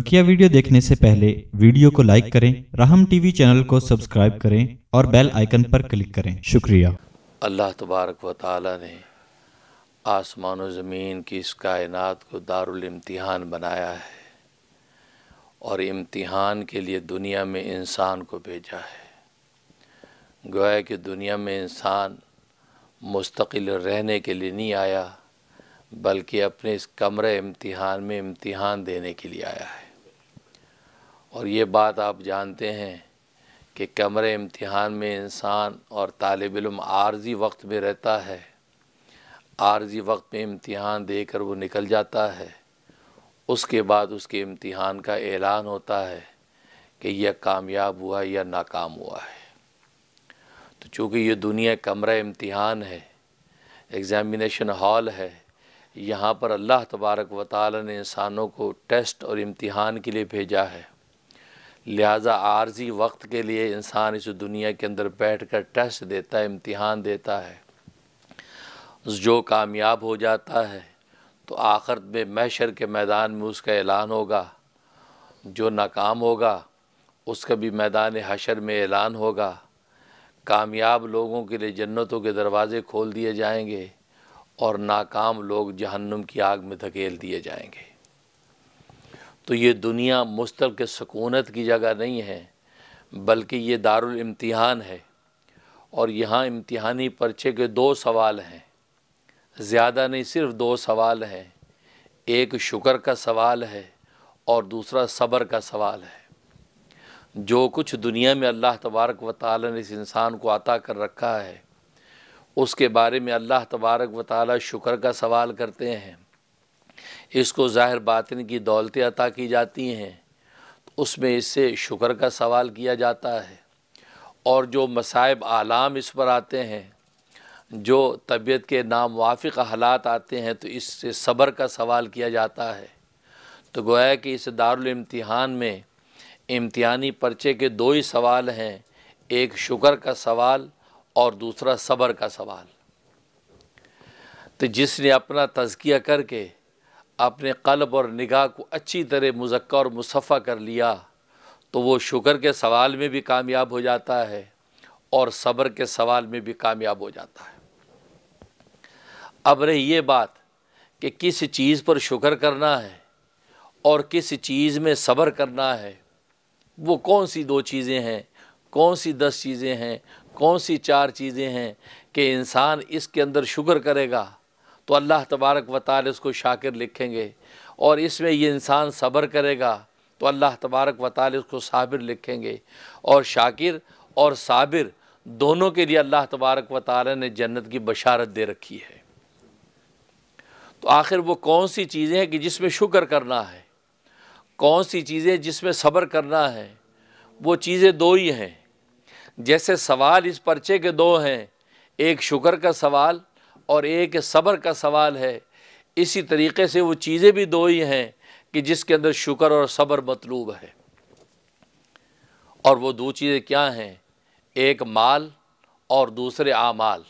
बकिया वीडियो देखने से पहले वीडियो को लाइक करें राहम टीवी चैनल को सब्सक्राइब करें और बेल आइकन पर क्लिक करें शुक्रिया अल्लाह तबारक व ताली ने आसमान ज़मीन की इस कायनात को दारुल इम्तिहान बनाया है और इम्तिहान के लिए दुनिया में इंसान को भेजा है गोया कि दुनिया में इंसान मुस्तकिल रहने के लिए नहीं आया बल्कि अपने इस कमरे इम्तिहान में इम्तिहान देने के लिए आया है और ये बात आप जानते हैं कि कमरे इम्तिहान में इंसान और तालब इम आर्जी वक्त में रहता है आर्जी वक्त में इम्तिहान देकर वो निकल जाता है उसके बाद उसके इम्तिहान का ऐलान होता है कि यह कामयाब हुआ या नाकाम हुआ है तो चूँकि ये दुनिया कमरा इम्तिहान है एग्ज़ामिनेशन हॉल है यहाँ पर अल्लाह तबारक व ताल ने इंसानों को टेस्ट और इम्तिहान के लिए भेजा है लिहाजा आर्जी वक्त के लिए इंसान इस दुनिया के अंदर बैठ कर टेस्ट देता है इम्तिहान देता है जो कामयाब हो जाता है तो आखिर में मैशर के मैदान में उसका ऐलान होगा जो नाकाम होगा उसका भी मैदान हशर में ऐलान होगा कामयाब लोगों के लिए जन्नतों के दरवाज़े खोल दिए जाएंगे और नाकाम लोग जहन्नुम की आग में धकेल दिए जाएंगे तो ये दुनिया मुस्तल के सकूनत की जगह नहीं है बल्कि ये दारुल इम्तिहान है और यहाँ इम्तिहानी पर्चे के दो सवाल हैं ज़्यादा नहीं सिर्फ दो सवाल हैं एक शुक्र का सवाल है और दूसरा सब्र का सवाल है जो कुछ दुनिया में अल्लाह तबारक व ताल ने इस इंसान को अता कर रखा है उसके बारे में अल्लाह तबारक व ताली शुक्र का सवाल करते हैं इसको ज़ाहिर बातिन की दौलतें अता की जाती हैं तो उसमें इससे शुक्र का सवाल किया जाता है और जो मसाइब आलाम इस पर आते हैं जो तबीयत के नामवाफ़ हालात आते हैं तो इससे सब्र का सवाल किया जाता है तो गोया कि इस दारुलम्तहान में इम्तिहानी पर्चे के दो ही सवाल हैं एक शुक्र का सवाल और दूसरा सब्र का सवाल तो जिसने अपना तजकिया करके अपने कल्ब और निगाह को अच्छी तरह मुजक्का और मुसफ़ा कर लिया तो वो शुक्र के सवाल में भी कामयाब हो जाता है और सब्र के सवाल में भी कामयाब हो जाता है अब रही ये बात कि किस चीज़ पर शुक्र करना है और किस चीज़ में सब्र करना है वो कौन सी दो चीज़ें हैं कौन सी दस चीज़ें हैं कौन सी चार चीज़ें हैं कि इंसान इसके अंदर शुक्र करेगा तो अल्लाह तबारक व ताल उसको शाकिर लिखेंगे और इसमें ये इंसान सब्र करेगा तो अल्लाह तबारक व ताल उसको साबिर लिखेंगे और शाकिर और साबिर दोनों के लिए अल्लाह तबारक व ताल ने जन्नत की बशारत दे रखी है तो आखिर वो कौन सी चीज़ें हैं कि जिसमें शुक्र करना है कौन सी चीज़ें जिसमें सब्र करना है वो चीज़ें दो ही हैं जैसे सवाल इस पर्चे के दो हैं एक शुक्र का सवाल और एक सब्र का सवाल है इसी तरीके से वो चीज़ें भी दो ही हैं कि जिसके अंदर शुक्र और सब्र मतलूब है और वो दो चीज़ें क्या हैं एक माल और दूसरे आमाल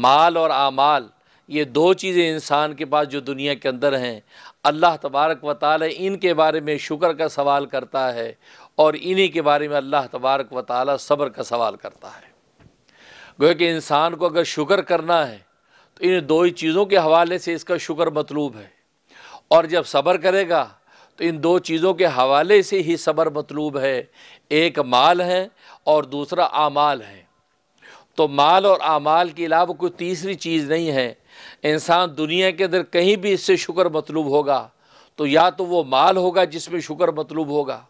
माल और आमाल ये दो चीज़ें इंसान के पास जो दुनिया के अंदर हैं अल्लाह तबारक व ताली इनके बारे में शुक्र का सवाल करता है और इन्हीं के बारे में अल्लाह तबारक व ताली सब्र का सवाल करता है गोया कि इंसान को अगर शुक्र करना है तो इन दो ही चीज़ों के हवाले से इसका शुक्र मतलूब है और जब सब्र करेगा तो इन दो चीज़ों के हवाले से ही सब्र मतलूब है एक माल है और दूसरा आमाल है तो माल और आमाल के अलावा कोई तीसरी चीज़ नहीं है इंसान दुनिया के अंदर कहीं भी इससे शुक्र मतलूब होगा तो या तो वो माल होगा जिसमें शुक्र मतलूब होगा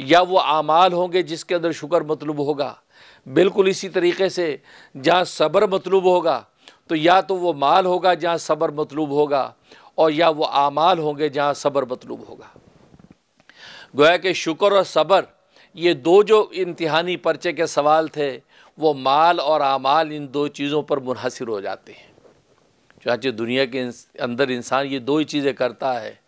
या वो आमाल होंगे जिसके अंदर शुक्र मतलूब होगा बिल्कुल इसी तरीके से जहाँ सब्र मतलूब होगा तो या तो वो माल होगा जहाँ सब्र मतलूब होगा और या वो आमाल होंगे जहाँ सब्र मतलूब होगा गोया के शुक्र और सब्र ये दो जो इम्तहानी पर्चे के सवाल थे वो माल और आमाल इन दो चीज़ों पर मुनहसर हो जाते हैं चाहे दुनिया के अंदर इंसान ये दो ही चीज़ें करता है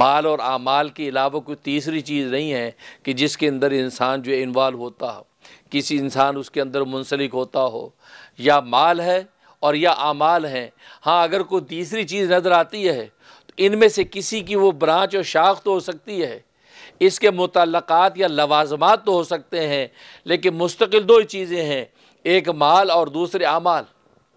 माल और आमाल के अलावा कोई तीसरी चीज़ नहीं है कि जिसके अंदर इंसान जो इन्वाल्व होता हो किसी इंसान उसके अंदर मुंसलिक होता हो या माल है और या आमाल हैं हाँ अगर कोई तीसरी चीज़ नज़र आती है तो इनमें से किसी की वो ब्रांच और शाख तो हो सकती है इसके मुतलक़ात या लवाजमात तो हो सकते हैं लेकिन मुस्तकिल दो ही चीज़ें हैं एक माल और दूसरे आमाल